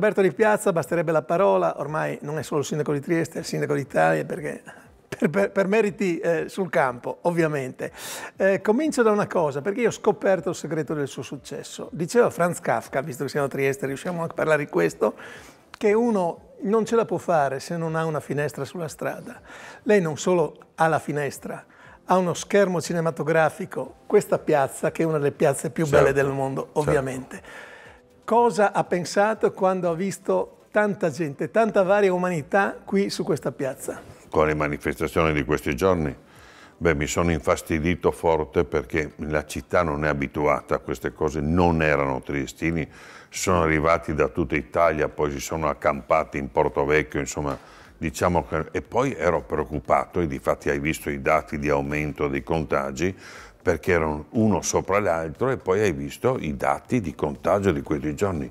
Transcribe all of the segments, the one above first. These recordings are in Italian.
Roberto Di Piazza basterebbe la parola, ormai non è solo il sindaco di Trieste, è il sindaco d'Italia perché per, per, per meriti eh, sul campo, ovviamente. Eh, comincio da una cosa, perché io ho scoperto il segreto del suo successo. Diceva Franz Kafka, visto che siamo a Trieste, riusciamo anche a parlare di questo, che uno non ce la può fare se non ha una finestra sulla strada. Lei non solo ha la finestra, ha uno schermo cinematografico, questa piazza, che è una delle piazze più certo. belle del mondo, certo. ovviamente. Certo cosa ha pensato quando ha visto tanta gente, tanta varia umanità qui su questa piazza? Con le manifestazioni di questi giorni? Beh, mi sono infastidito forte perché la città non è abituata a queste cose, non erano triestini, sono arrivati da tutta Italia, poi si sono accampati in Porto Vecchio, insomma, diciamo che... E poi ero preoccupato, e di fatti hai visto i dati di aumento dei contagi, perché erano uno sopra l'altro e poi hai visto i dati di contagio di quei giorni.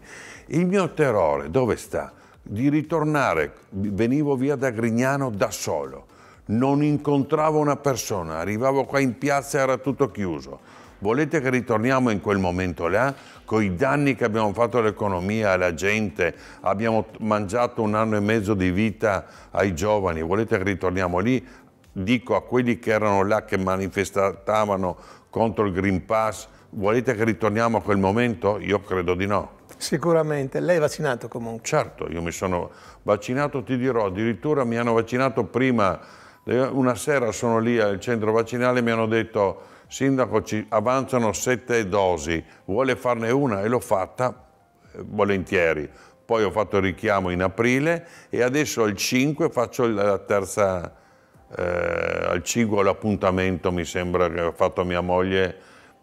Il mio terrore dove sta? Di ritornare, venivo via da Grignano da solo, non incontravo una persona, arrivavo qua in piazza e era tutto chiuso. Volete che ritorniamo in quel momento là? Con i danni che abbiamo fatto all'economia, alla gente, abbiamo mangiato un anno e mezzo di vita ai giovani, volete che ritorniamo lì? dico a quelli che erano là, che manifestavano contro il Green Pass, volete che ritorniamo a quel momento? Io credo di no. Sicuramente, lei è vaccinato comunque. Certo, io mi sono vaccinato, ti dirò, addirittura mi hanno vaccinato prima, eh, una sera sono lì al centro vaccinale e mi hanno detto sindaco ci avanzano sette dosi, vuole farne una e l'ho fatta eh, volentieri. Poi ho fatto il richiamo in aprile e adesso al 5 faccio la terza eh, al cibo l'appuntamento mi sembra che ha fatto mia moglie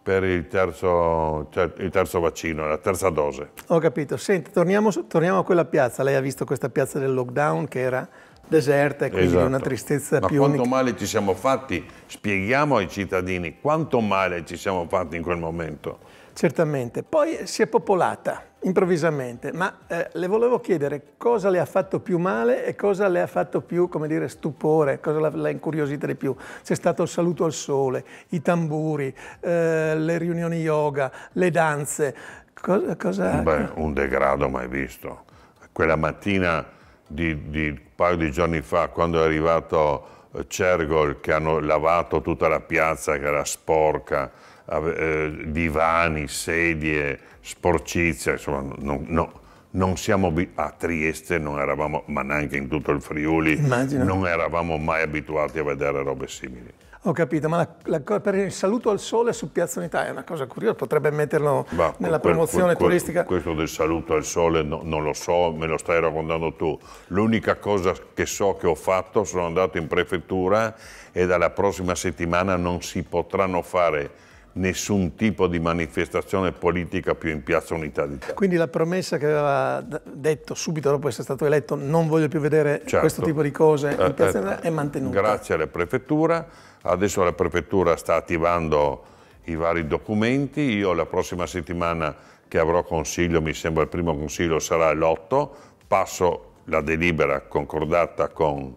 per il terzo, cioè, il terzo, vaccino, la terza dose. Ho capito. Senti, torniamo, torniamo, a quella piazza. Lei ha visto questa piazza del lockdown che era deserta e quindi esatto. una tristezza Ma più... Ma quanto unica. male ci siamo fatti? Spieghiamo ai cittadini quanto male ci siamo fatti in quel momento. Certamente. Poi si è popolata improvvisamente, ma eh, le volevo chiedere cosa le ha fatto più male e cosa le ha fatto più, come dire, stupore, cosa l'ha incuriosita di più. C'è stato il saluto al sole, i tamburi, eh, le riunioni yoga, le danze. Cosa, cosa... Beh, un degrado mai visto. Quella mattina di, di un paio di giorni fa, quando è arrivato eh, Cergol, che hanno lavato tutta la piazza che era sporca, eh, divani, sedie, sporcizia, insomma, non, no, non siamo a Trieste, non eravamo, ma neanche in tutto il Friuli, Immagino. non eravamo mai abituati a vedere robe simili. Ho capito, ma la, la, per il saluto al sole su Piazza Unità è una cosa curiosa, potrebbe metterlo ma, nella quel, promozione quel, quel, turistica. Questo del saluto al sole no, non lo so, me lo stai raccontando tu. L'unica cosa che so che ho fatto, sono andato in prefettura e dalla prossima settimana non si potranno fare nessun tipo di manifestazione politica più in Piazza Unità d'Italia. Quindi la promessa che aveva detto subito dopo essere stato eletto non voglio più vedere certo. questo tipo di cose in eh, eh, Piazza Unità è mantenuta. Grazie alla prefettura, adesso la prefettura sta attivando i vari documenti, io la prossima settimana che avrò consiglio, mi sembra il primo consiglio sarà l'8, passo la delibera concordata con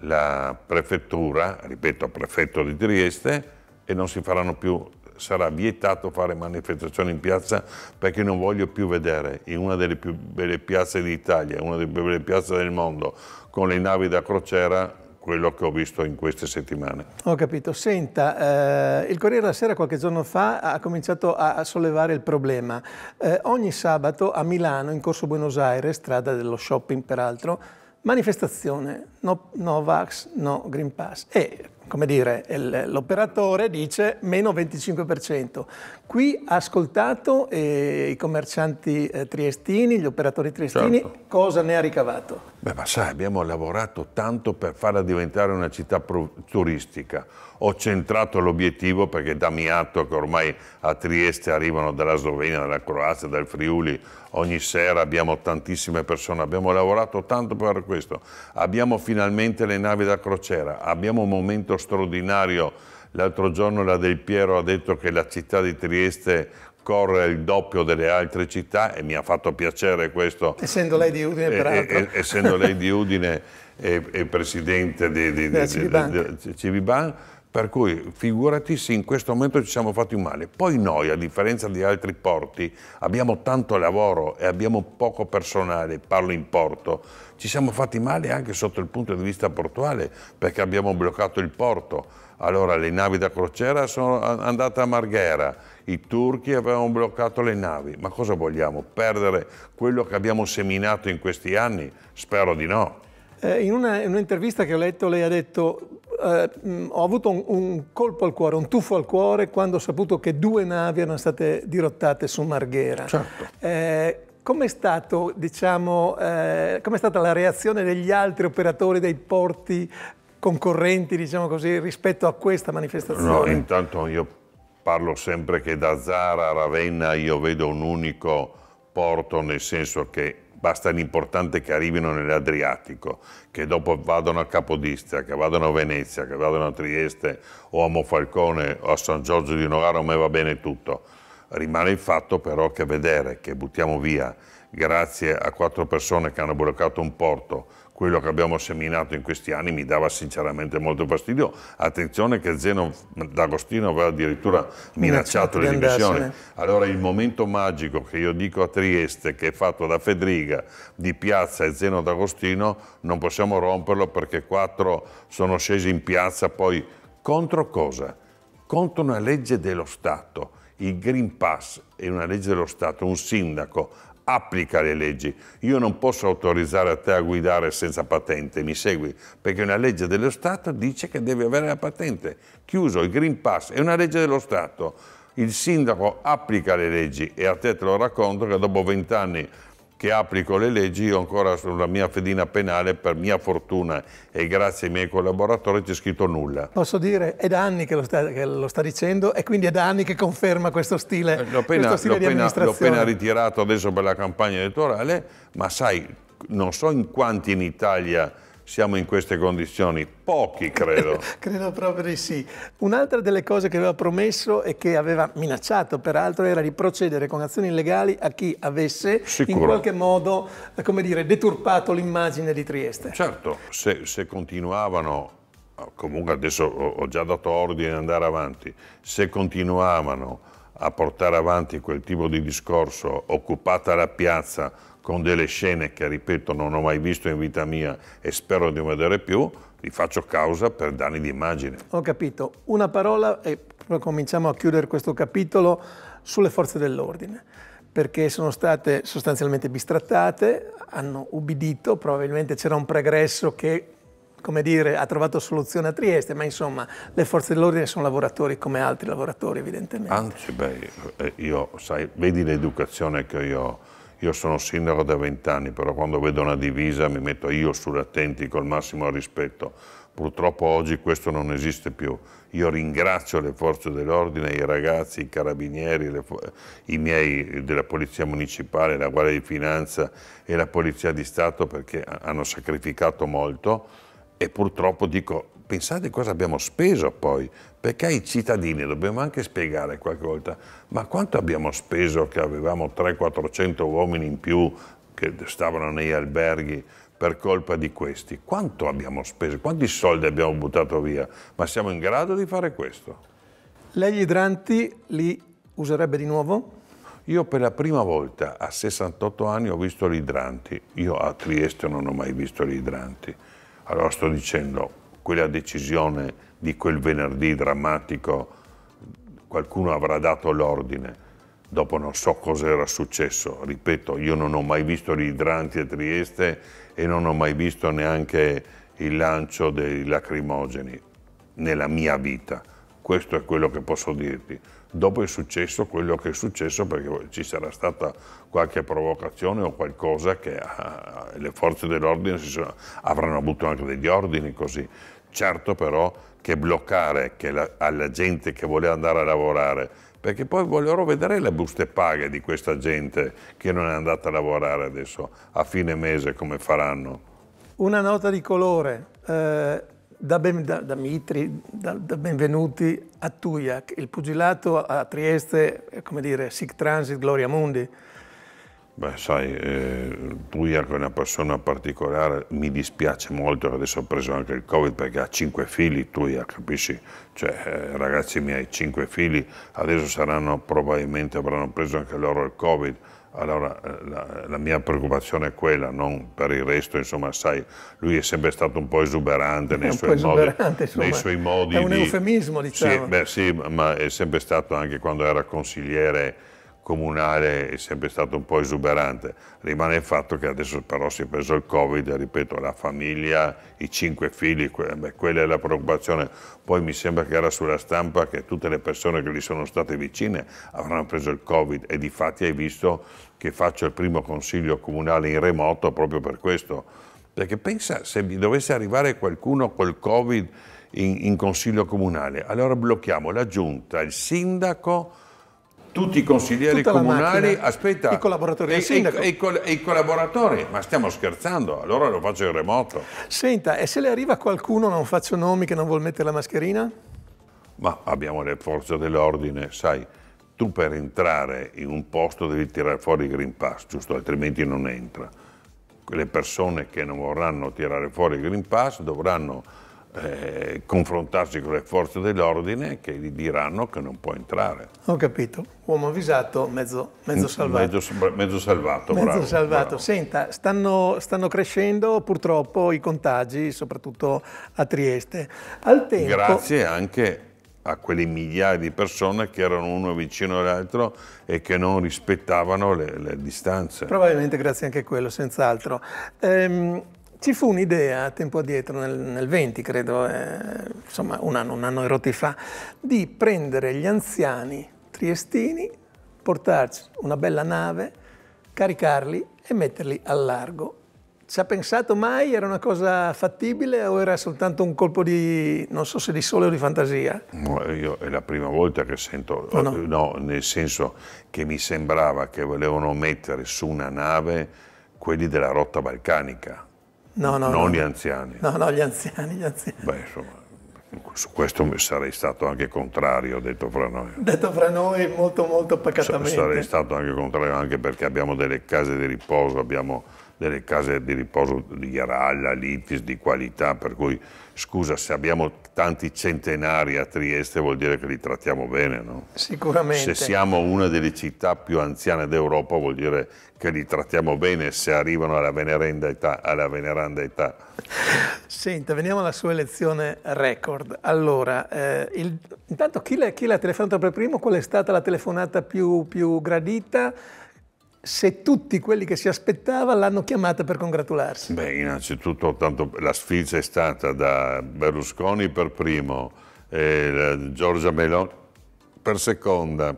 la prefettura, ripeto prefetto di Trieste, e non si faranno più sarà vietato fare manifestazioni in piazza perché non voglio più vedere in una delle più belle piazze d'Italia, una delle più belle piazze del mondo, con le navi da crociera, quello che ho visto in queste settimane. Ho capito. Senta, eh, il Corriere della Sera qualche giorno fa ha cominciato a sollevare il problema. Eh, ogni sabato a Milano, in corso Buenos Aires, strada dello shopping peraltro, manifestazione, no, no Vax, no Green Pass. E come dire, l'operatore dice meno 25%. Qui ha ascoltato eh, i commercianti eh, triestini, gli operatori triestini, certo. cosa ne ha ricavato? Beh, ma sai, abbiamo lavorato tanto per farla diventare una città turistica. Ho centrato l'obiettivo perché dammi atto che ormai a Trieste arrivano dalla Slovenia, dalla Croazia, dal Friuli. Ogni sera abbiamo tantissime persone, abbiamo lavorato tanto per questo. Abbiamo finalmente le navi da crociera, abbiamo un momento straordinario L'altro giorno la Del Piero ha detto che la città di Trieste correre il doppio delle altre città e mi ha fatto piacere questo. Essendo lei di Udine, peraltro. Eh, essendo lei di Udine e, presidente di, di, della Civiban, per cui figurati se in questo momento ci siamo fatti male. Poi noi, a differenza di altri porti, abbiamo tanto lavoro e abbiamo poco personale, parlo in porto, ci siamo fatti male anche sotto il punto di vista portuale perché abbiamo bloccato il porto allora le navi da crociera sono andate a Marghera, i turchi avevano bloccato le navi. Ma cosa vogliamo? Perdere quello che abbiamo seminato in questi anni? Spero di no. Eh, in un'intervista un che ho letto lei ha detto eh, mm, ho avuto un, un, colpo al cuore, un tuffo al cuore quando ho saputo che due navi erano state dirottate su Marghera. Certo. Eh, è, diciamo, eh, com stata la reazione degli altri operatori dei porti concorrenti, diciamo così, rispetto a questa manifestazione? No, intanto io parlo sempre che da Zara a Ravenna io vedo un unico porto, nel senso che basta l'importante che arrivino nell'Adriatico, che dopo vadano a Capodistria, che vadano a Venezia, che vadano a Trieste o a Monfalcone o a San Giorgio di Novara, a me va bene tutto. Rimane il fatto però che vedere che buttiamo via, grazie a quattro persone che hanno bloccato un porto, quello che abbiamo seminato in questi anni mi dava sinceramente molto fastidio. Attenzione che Zeno D'Agostino aveva addirittura minacciato, le dimissioni. Allora il momento magico che io dico a Trieste, che è fatto da Fedriga, di Piazza e Zeno D'Agostino, non possiamo romperlo perché quattro sono scesi in piazza poi contro cosa? Contro una legge dello Stato. Il Green Pass è una legge dello Stato, un sindaco applica le leggi. Io non posso autorizzare a te a guidare senza patente, mi segui? Perché una legge dello Stato dice che devi avere la patente. Chiuso, il Green Pass è una legge dello Stato. Il sindaco applica le leggi e a te te lo racconto che dopo vent'anni che applico le leggi, io ancora sulla mia fedina penale, per mia fortuna e grazie ai miei collaboratori, c'è scritto nulla. Posso dire, è da anni che lo sta, che lo sta dicendo e quindi è da anni che conferma questo stile, eh, l'ho appena, questo stile l'ho appena, L'ho appena ritirato adesso per la campagna elettorale, ma sai, non so in quanti in Italia siamo in queste condizioni? Pochi, credo. credo proprio di sì. Un'altra delle cose che aveva promesso e che aveva minacciato, peraltro, era di procedere con azioni illegali a chi avesse Sicuro. in qualche modo, come dire, deturpato l'immagine di Trieste. Certo, se, se continuavano comunque adesso ho già dato ordine di andare avanti, se continuavano a portare avanti quel tipo di discorso, occupata la piazza, con delle scene che, ripeto, non ho mai visto in vita mia e spero di non vedere più, vi faccio causa per danni di immagine. Ho capito. Una parola e cominciamo a chiudere questo capitolo sulle forze dell'ordine perché sono state sostanzialmente bistrattate, hanno ubbidito, probabilmente c'era un pregresso che come dire, ha trovato soluzione a Trieste, ma insomma le forze dell'ordine sono lavoratori come altri lavoratori evidentemente. Anzi, beh, eh, io, sai, vedi l'educazione che io ho. Io sono sindaco da vent'anni, però quando vedo una divisa mi metto io sull'attenti col massimo rispetto. Purtroppo oggi questo non esiste più. Io ringrazio le forze dell'ordine, i ragazzi, i carabinieri, le, i miei della Polizia Municipale, la Guardia di Finanza e la Polizia di Stato perché hanno sacrificato molto e purtroppo dico pensate cosa abbiamo speso poi, perché ai cittadini dobbiamo anche spiegare qualche volta, ma quanto abbiamo speso che avevamo 300-400 uomini in più che stavano negli alberghi per colpa di questi? Quanto abbiamo speso? Quanti soldi abbiamo buttato via? Ma siamo in grado di fare questo? Lei gli idranti li userebbe di nuovo? Io per la prima volta a 68 anni ho visto gli idranti. Io a Trieste non ho mai visto gli idranti. Allora sto dicendo, quella decisione di quel venerdì drammatico, qualcuno avrà dato l'ordine. Dopo non so cosa era successo, ripeto, io non ho mai visto gli idranti a Trieste e non ho mai visto neanche il lancio dei lacrimogeni nella mia vita. Questo è quello che posso dirti. Dopo è successo quello che è successo perché ci sarà stata qualche provocazione o qualcosa che ah, le forze dell'ordine avranno avuto anche degli ordini così. Certo però che bloccare che la, alla gente che voleva andare a lavorare, perché poi voglio vedere le buste paghe di questa gente che non è andata a lavorare adesso a fine mese come faranno. Una nota di colore. Eh, da, ben, da, da, Mitri, da, da Benvenuti a Tuia, il pugilato a Trieste, eh, come dire, sic transit gloria mundi, Beh, sai, eh, Duiac è una persona particolare, mi dispiace molto che adesso ho preso anche il Covid perché ha cinque figli, Duiac, capisci? Cioè, eh, ragazzi miei, cinque figli, adesso saranno, probabilmente avranno preso anche loro il Covid, allora eh, la, la, mia preoccupazione è quella, non per il resto, insomma, sai, lui è sempre stato un po' esuberante nei, suoi, esuberante, modi, insomma, nei suoi modi. È un di, eufemismo, diciamo. Sì, beh, sì, ma è sempre stato anche quando era consigliere comunale è sempre stato un po' esuberante. Rimane il fatto che adesso però si è preso il Covid, ripeto, la famiglia, i cinque figli, que eh, beh, quella è la preoccupazione. Poi mi sembra che era sulla stampa che tutte le persone che gli sono state vicine avranno preso il Covid e di fatti hai visto che faccio il primo consiglio comunale in remoto proprio per questo. Perché pensa se mi dovesse arrivare qualcuno col Covid in, in consiglio comunale, allora blocchiamo la giunta, il sindaco, tutti i consiglieri Tutta comunali, macchina, aspetta, i collaboratori del sindaco. E, e, i collaboratori, ma stiamo scherzando, allora lo faccio in remoto. Senta, e se le arriva qualcuno, non faccio nomi, che non vuol mettere la mascherina? Ma abbiamo le forze dell'ordine, sai, tu per entrare in un posto devi tirare fuori il Green Pass, giusto? Altrimenti non entra. Le persone che non vorranno tirare fuori il Green Pass dovranno eh, confrontarsi con le forze dell'ordine che gli diranno che non può entrare. Ho capito, uomo avvisato, mezzo, mezzo salvato. Mezzo, mezzo salvato, mezzo bravo, salvato. Bravo. Senta, stanno, stanno, crescendo purtroppo i contagi, soprattutto a Trieste. Tempo... Grazie anche a quelle migliaia di persone che erano uno vicino all'altro e che non rispettavano le, le, distanze. Probabilmente grazie anche a quello, senz'altro. Ehm, ci fu un'idea tempo addietro, nel, nel 20 credo, eh, insomma un anno, un anno e rotti fa, di prendere gli anziani triestini, portarci una bella nave, caricarli e metterli al largo. Ci ha pensato mai? Era una cosa fattibile o era soltanto un colpo di, non so se di sole o di fantasia? io è la prima volta che sento, no? no, nel senso che mi sembrava che volevano mettere su una nave quelli della rotta balcanica No, no, non no. gli anziani. No, no, gli anziani, gli anziani. Beh, insomma, su questo sarei stato anche contrario, detto fra noi. Detto fra noi molto, molto pacatamente. Sarei stato anche contrario anche perché abbiamo delle case di riposo, abbiamo delle case di riposo di Ghiaralla, l'ITIS di qualità, per cui scusa se abbiamo tanti centenari a Trieste vuol dire che li trattiamo bene, no? Sicuramente. Se siamo una delle città più anziane d'Europa vuol dire che li trattiamo bene se arrivano alla veneranda età. Alla veneranda età. Senta, veniamo alla sua elezione record. Allora, eh, il, intanto chi l'ha telefonato per primo? Qual è stata la telefonata più, più gradita? se tutti quelli che si aspettava l'hanno chiamata per congratularsi? Beh, innanzitutto tanto, la sfida è stata da Berlusconi per primo, eh, Giorgia Meloni per seconda,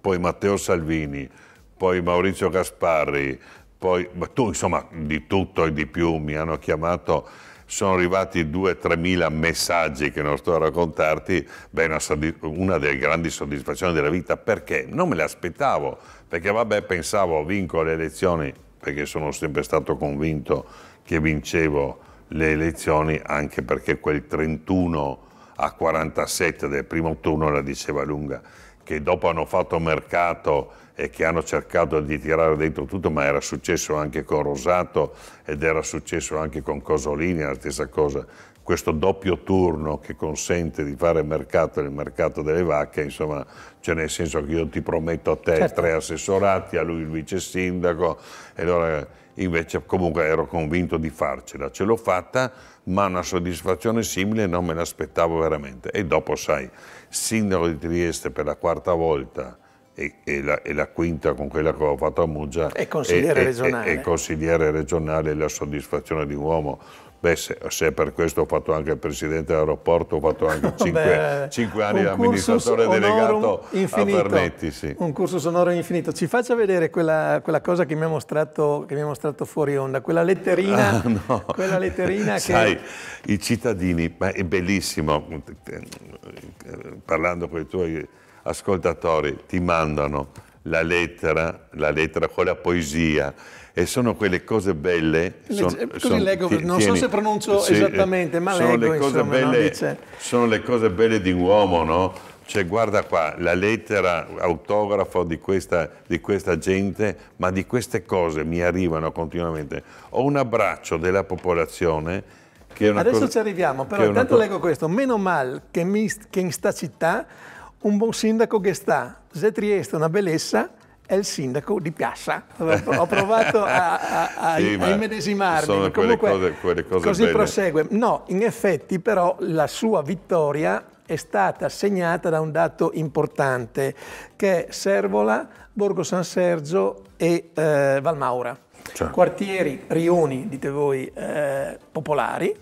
poi Matteo Salvini, poi Maurizio Gasparri, poi ma tu, insomma di tutto e di più mi hanno chiamato, sono arrivati 2-3 mila messaggi che non sto a raccontarti, beh, una, una delle grandi soddisfazioni della vita perché non me le aspettavo perché vabbè pensavo vinco le elezioni perché sono sempre stato convinto che vincevo le elezioni anche perché quel 31 a 47 del primo turno la diceva lunga che dopo hanno fatto mercato e che hanno cercato di tirare dentro tutto, ma era successo anche con Rosato ed era successo anche con Cosolini, la stessa cosa questo doppio turno che consente di fare mercato nel mercato delle vacche, insomma, cioè nel senso che io ti prometto a te certo. tre assessorati, a lui il vice sindaco, e allora invece comunque ero convinto di farcela, ce l'ho fatta, ma una soddisfazione simile non me l'aspettavo veramente. E dopo, sai, sindaco di Trieste per la quarta volta, e, e, la, e, la, quinta con quella che avevo fatto a Muggia e consigliere, e, regionale. e consigliere regionale la soddisfazione di un uomo Beh, se, per questo ho fatto anche il presidente dell'aeroporto, ho fatto anche cinque anni amministratore delegato infinito, a Pernetti. Sì. Un corso sonoro infinito. Ci faccia vedere quella, quella cosa che mi, ha mostrato, mostrato, fuori onda, quella letterina, ah, no. quella letterina Sai, che... Sai, i cittadini, ma è bellissimo, parlando con i tuoi ascoltatori, ti mandano la lettera, la lettera con la poesia, e sono quelle cose belle. Son, Così son, leggo, tieni, non so se pronuncio sì, esattamente, ma sono leggo, le cose insomma, belle, no? Dice... Sono le cose belle di un uomo, no? Cioè, guarda qua, la lettera autografo di questa, di questa gente, ma di queste cose mi arrivano continuamente. Ho un abbraccio della popolazione Adesso cosa, ci arriviamo, però intanto cosa... leggo questo. Meno male che, che in sta città un buon sindaco che sta. Se Trieste è una bellezza, è il sindaco di Piazza. Ho provato a, a, a, sì, a immedesimarmi. Sono quelle Comunque, cose, quelle cose così belle. prosegue. No, in effetti però la sua vittoria è stata segnata da un dato importante che è Servola, Borgo San Sergio e eh, Valmaura. Cioè. Quartieri, rioni, dite voi, eh, popolari,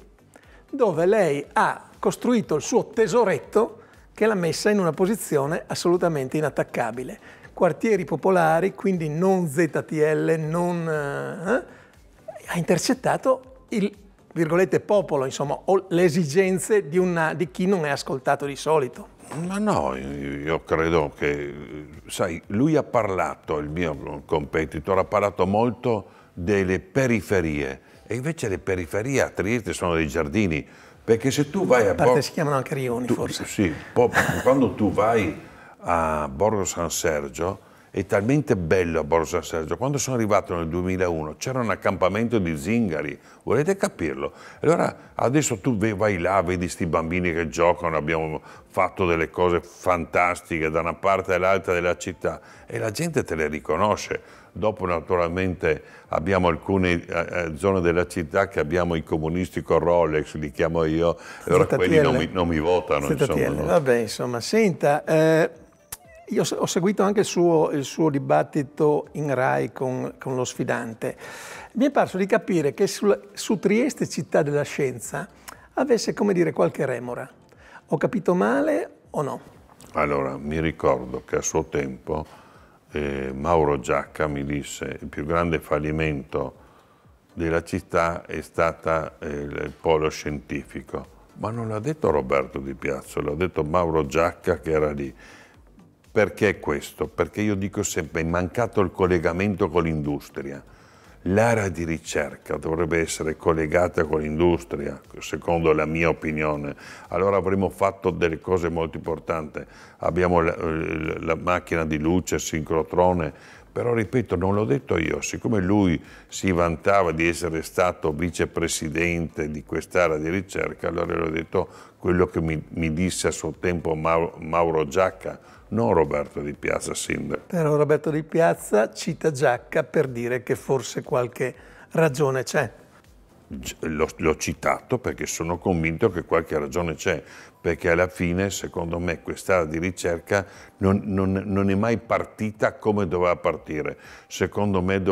dove lei ha costruito il suo tesoretto che l'ha messa in una posizione assolutamente inattaccabile quartieri popolari, quindi non ZTL, non, eh, eh, ha intercettato il virgolette popolo, insomma, o le esigenze di, una, di chi non è ascoltato di solito. Ma no, io credo che, sai, lui ha parlato, il mio competitor ha parlato molto delle periferie e invece le periferie a Trieste sono dei giardini, perché se tu vai a... A parte si chiamano anche rioni, tu, forse. Sì, quando tu vai a Borgo San Sergio è talmente bello a Borgo San Sergio. Quando sono arrivato nel 2001 c'era un accampamento di zingari, volete capirlo? Allora adesso tu vai là, vedi questi bambini che giocano, abbiamo fatto delle cose fantastiche da una parte all'altra della città e la gente te le riconosce. Dopo naturalmente abbiamo alcune eh, eh zone della città che abbiamo i comunisti con Rolex, li chiamo io, allora quelli non mi, non mi, votano. Senta, insomma, no? Vabbè, insomma, senta... Eh io ho seguito anche il suo, il suo dibattito in RAI con, con, lo sfidante. Mi è parso di capire che sul, su Trieste, città della scienza, avesse, come dire, qualche remora. Ho capito male o no? Allora, mi ricordo che a suo tempo eh, Mauro Giacca mi disse il più grande fallimento della città è stato eh, il polo scientifico. Ma non l'ha detto Roberto Di Piazzo, l'ha detto Mauro Giacca che era lì perché questo? Perché io dico sempre, è mancato il collegamento con l'industria. L'area di ricerca dovrebbe essere collegata con l'industria, secondo la mia opinione. Allora avremmo fatto delle cose molto importanti. Abbiamo la, eh, la macchina di luce, il sincrotrone, però ripeto, non l'ho detto io, siccome lui si vantava di essere stato vicepresidente di quest'area di ricerca, allora l'ho detto quello che mi, mi disse a suo tempo Mauro, Mauro Giacca, non Roberto Di Piazza Sindaco. Però Roberto Di Piazza cita Giacca per dire che forse qualche ragione c'è. L'ho, citato perché sono convinto che qualche ragione c'è, perché alla fine, secondo me, quest'area di ricerca non, non, non, è mai partita come doveva partire. Secondo me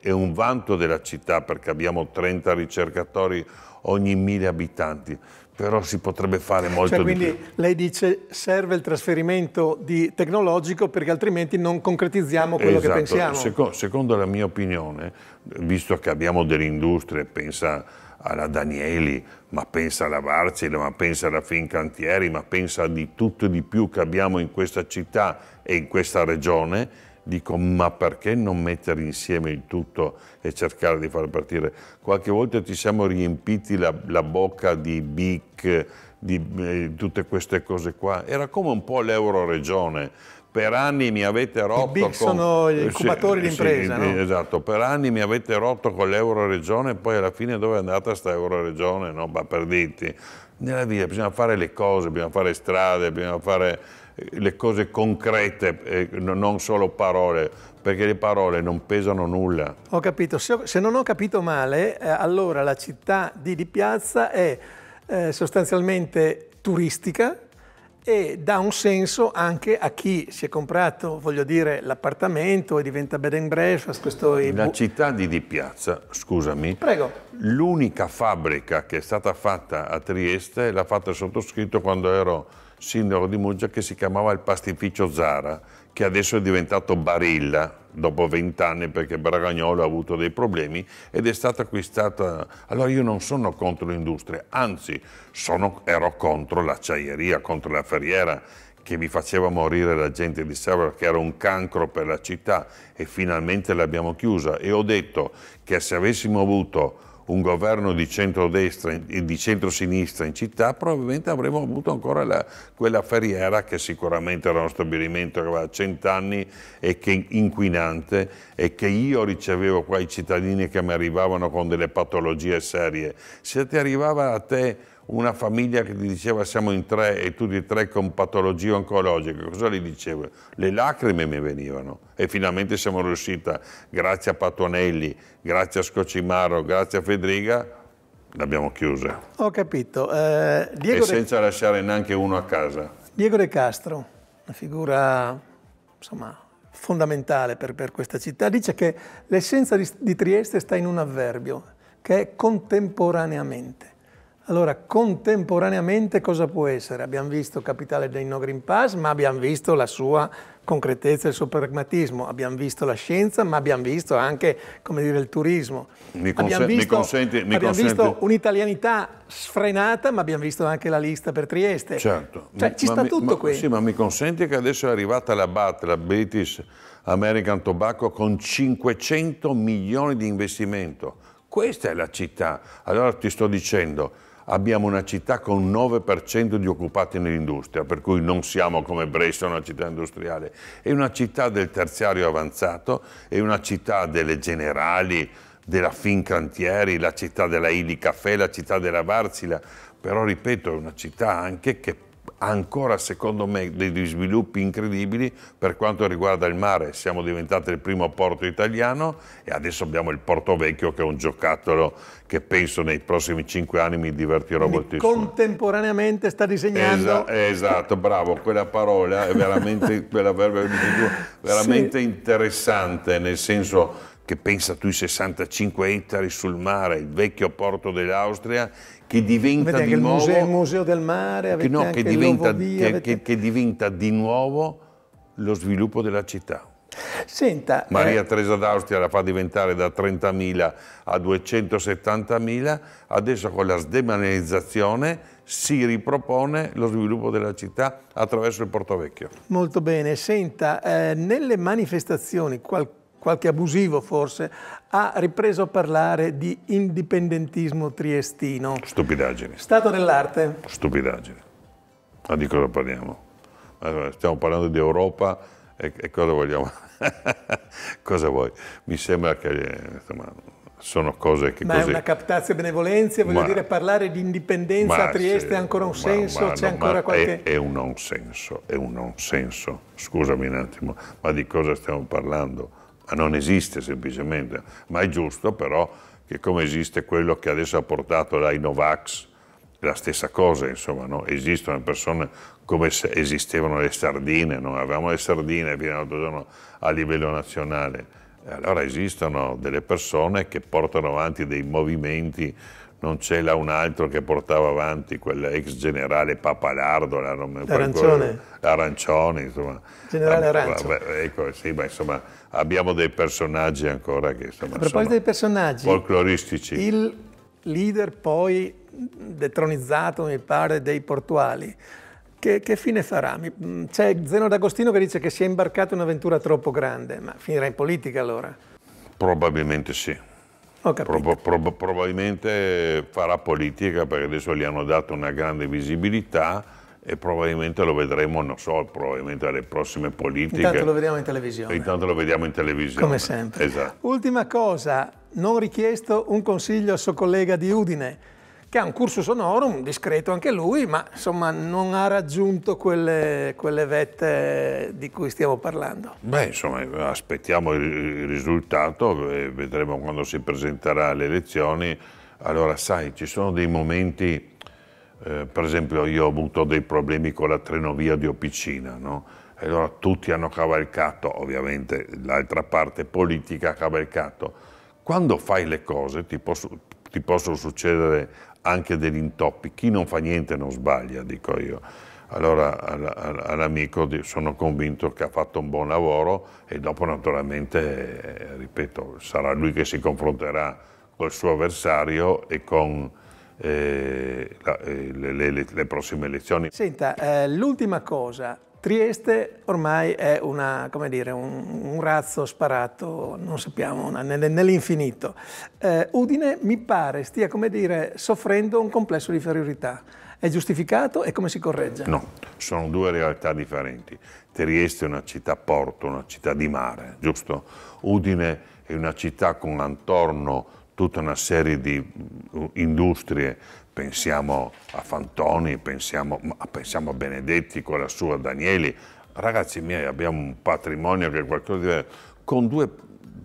è un vanto della città perché abbiamo 30 ricercatori ogni mille abitanti però si potrebbe fare molto cioè, quindi lei dice serve il trasferimento tecnologico perché altrimenti non concretizziamo quello esatto. che pensiamo. Secondo, secondo la mia opinione, visto che abbiamo delle industrie, pensa alla Danieli, ma pensa alla Varcela, ma pensa alla Fincantieri, ma pensa di tutto e di più che abbiamo in questa città e in questa regione, dico ma perché non mettere insieme il tutto e cercare di far partire? Qualche volta ti siamo riempiti la, la bocca di BIC, di eh, tutte queste cose qua, era come un po' l'euroregione, per anni mi avete rotto... I BIC sono gli eh, incubatori sì, d'impresa, sì, no? Esatto, per anni mi avete rotto con l'euroregione e poi alla fine dove è andata sta euroregione, no? Ma per dirti, nella via bisogna fare le cose, bisogna fare strade, bisogna fare le cose concrete, non solo parole, perché le parole non pesano nulla. Ho capito, se, non ho capito male, eh, allora la città di Di Piazza è eh, sostanzialmente turistica e dà un senso anche a chi si è comprato, voglio dire, l'appartamento e diventa bed and breakfast. Questo La città di Di Piazza, scusami, l'unica fabbrica che è stata fatta a Trieste l'ha fatta sottoscritto quando ero sindaco di Muggia che si chiamava il pastificio Zara, che adesso è diventato Barilla dopo vent'anni perché Bragagnolo ha avuto dei problemi ed è stata acquistata. Allora io non sono contro l'industria, anzi sono, ero contro l'acciaieria, contro la ferriera che vi faceva morire la gente di Serra, che era un cancro per la città e finalmente l'abbiamo chiusa e ho detto che se avessimo avuto un governo di centrodestra e di centrosinistra in città, probabilmente avremmo avuto ancora la, quella ferriera che sicuramente era uno stabilimento che aveva cent'anni e che inquinante e che io ricevevo qua i cittadini che mi arrivavano con delle patologie serie. Se ti arrivava a te una famiglia che ti diceva siamo in tre e tutti e tre con patologie oncologiche, cosa gli dicevo? Le lacrime mi venivano e finalmente siamo riusciti, grazie a Patonelli, grazie a Scocimaro, grazie a Federica, l'abbiamo chiusa. Ho capito. Eh, e senza De... lasciare neanche uno a casa. Diego De Castro, una figura insomma, fondamentale per, per questa città, dice che l'essenza di, di Trieste sta in un avverbio, che è contemporaneamente. Allora, contemporaneamente cosa può essere? Abbiamo visto capitale dei No Green Pass, ma abbiamo visto la sua concretezza e il suo pragmatismo, abbiamo visto la scienza, ma abbiamo visto anche, dire, il turismo. Mi, consen visto, mi consenti, mi abbiamo consenti. visto un'italianità sfrenata, ma abbiamo visto anche la lista per Trieste. Certo. Cioè, ci sta mi, tutto ma, qui. Sì, ma mi consenti che adesso è arrivata la BAT, la British American Tobacco, con 500 milioni di investimento. Questa è la città. Allora ti sto dicendo abbiamo una città con 9% di occupati nell'industria, per cui non siamo come Brescia una città industriale, è una città del terziario avanzato, è una città delle generali, della Fincantieri, la città della Ili Caffè, la città della Varzila, però ripeto è una città anche che ancora secondo me degli sviluppi incredibili per quanto riguarda il mare, siamo diventati il primo porto italiano e adesso abbiamo il Porto Vecchio che è un giocattolo che penso nei prossimi cinque anni mi divertirò Quindi moltissimo. Contemporaneamente sta disegnando. Esa, esatto, bravo, quella parola è veramente, quella, veramente sì. interessante nel senso che pensa tu i 65 ettari sul mare, il vecchio porto dell'Austria che diventa di nuovo... Museo, il museo del mare, che, no, che, diventa, che, avete... che diventa di nuovo lo sviluppo della città. Senta, Maria eh, Teresa d'Austria la fa diventare da 30.000 a 270.000, adesso con la sdemanizzazione si ripropone lo sviluppo della città attraverso il Porto Vecchio. Molto bene, senta, eh, nelle manifestazioni qualcuno qualche abusivo forse, ha ripreso a parlare di indipendentismo triestino. Stupidaggine. Stato dell'arte. Stupidaggine. Ma di cosa parliamo? Stiamo parlando di Europa e, e cosa vogliamo? cosa vuoi? Mi sembra che insomma, sono cose che ma così... è una captazia benevolenza, voglio ma, dire, parlare di indipendenza a Trieste ha ancora un senso, c'è no, ancora qualche... È, è un non senso, è un non senso, scusami un attimo, ma di cosa stiamo parlando? non esiste semplicemente, ma è giusto però che come esiste quello che adesso ha portato la Novax, la stessa cosa, insomma, no? esistono persone come se esistevano le sardine, no? avevamo le sardine fino all'altro giorno a livello nazionale, allora esistono delle persone che portano avanti dei movimenti non c'era un altro che portava avanti quell'ex generale Papalardo, l'arancione, insomma. Generale ah, Arancio. ecco, sì, ma insomma abbiamo dei personaggi ancora che insomma, A proposito dei personaggi, folcloristici. Il leader poi detronizzato, mi pare, dei portuali, che, che, fine farà? Mm, c'è Zeno D'Agostino che dice che si è imbarcato in un'avventura troppo grande, ma finirà in politica allora? Probabilmente sì. Pro- pro- probabilmente farà politica perché adesso gli hanno dato una grande visibilità e probabilmente lo vedremo, non so, probabilmente alle prossime politiche. Intanto lo vediamo in televisione. Intanto lo vediamo in televisione. Come sempre. Esatto. Ultima cosa, non richiesto un consiglio al suo collega di Udine che ha un cursus honorum discreto anche lui, ma insomma non ha raggiunto quelle, quelle vette di cui stiamo parlando. Beh, insomma, aspettiamo il risultato, vedremo quando si presenterà alle elezioni. Allora, sai, ci sono dei momenti, eh, per esempio io ho avuto dei problemi con la trenovia di Opicina, no? allora tutti hanno cavalcato, ovviamente l'altra parte politica ha cavalcato. Quando fai le cose, ti, posso, ti possono succedere anche degli intoppi. Chi non fa niente non sbaglia, dico io. Allora all'amico sono convinto che ha fatto un buon lavoro e dopo naturalmente, eh, ripeto, sarà lui che si confronterà col suo avversario e con eh, eh le, le, le, prossime elezioni. Senta, eh, l'ultima cosa, Trieste ormai è una, dire, un, un, razzo sparato, non sappiamo, nell'infinito. Eh, Udine mi pare stia, dire, soffrendo un complesso di inferiorità. È giustificato e come si corregge? No, sono due realtà differenti. Trieste è una città porto, una città di mare, giusto? Udine è una città con intorno tutta una serie di mm, industrie pensiamo a Fantoni, pensiamo, pensiamo a Benedetti con la sua Danieli, ragazzi miei abbiamo un patrimonio che è qualcosa di diverso, con due,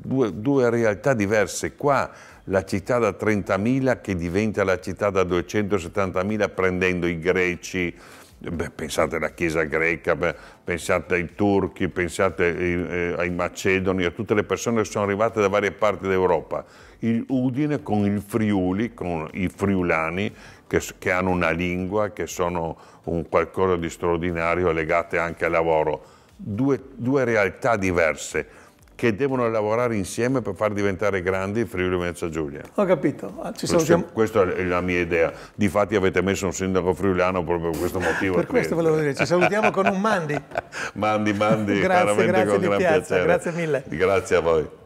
due, due realtà diverse, qua la città da 30.000 che diventa la città da 270.000 prendendo i greci, Beh, pensate alla Chiesa greca, beh, pensate ai turchi, pensate ai, eh, eh, ai macedoni, a tutte le persone che sono arrivate da varie parti d'Europa il Udine con il Friuli, con i friulani che, che hanno una lingua, che sono un qualcosa di straordinario legate anche al lavoro. Due, due realtà diverse che devono lavorare insieme per far diventare grandi il Friuli Venezia Giulia. Ho capito, ah, ci salutiamo. Questa è la mia idea. Difatti avete messo un sindaco friulano proprio per questo motivo. per questo volevo dire, ci salutiamo con un mandi. mandi, mandi, grazie, veramente grazie con gran piazza. piacere. Grazie mille. Grazie a voi.